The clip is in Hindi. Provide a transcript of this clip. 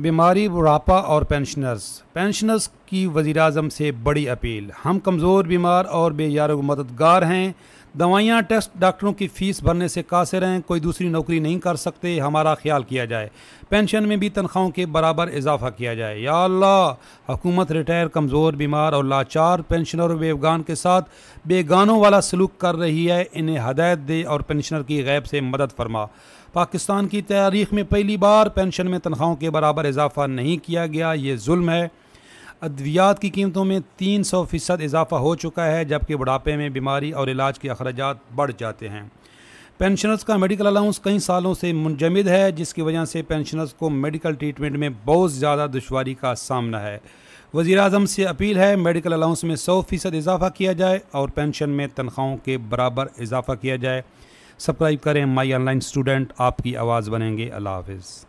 बीमारी बुढ़ापा और पेंशनर्स पेंशनर्स की वज़ी अजम से बड़ी अपील हम कमज़ोर बीमार और बेयार मददगार हैं दवाइयाँ टेस्ट डॉक्टरों की फ़ीस भरने से कासर हैं कोई दूसरी नौकरी नहीं कर सकते हमारा ख्याल किया जाए पेंशन में भी तनख्वाहों के बराबर इजाफा किया जाए या अल्लाह हुकूमत रिटायर कमज़ोर बीमार और लाचार पेंशनर बेवगान के साथ बेगानों वाला सलूक कर रही है इन्हें हदायत दे और पेंशनर की गैब से मदद फरमा पाकिस्तान की तारीख में पहली बार पेंशन में तनख्वाहों के बराबर इजाफा नहीं किया गया ये जुल्म है अद्वियात की कीमतों में तीन सौ फ़ीसद इजाफा हो चुका है जबकि बुढ़ापे में बीमारी और इलाज के अखराज बढ़ जाते हैं पेंशनर्स का मेडिकल अलाउंस कई सालों से मुंजमद है जिसकी वजह से पेंशनर्स को मेडिकल ट्रीटमेंट में बहुत ज़्यादा दुशारी का सामना है वज़ी अजम से अपील है मेडिकल अलाउंस में सौ फ़ीसद इजाफा किया जाए और पेंशन में तनख्वाहों के बराबर इजाफा किया जाए सब्सक्राइब करें माई ऑनलाइन स्टूडेंट आपकी आवाज़ बनेंगे अल्लाह हाफिज़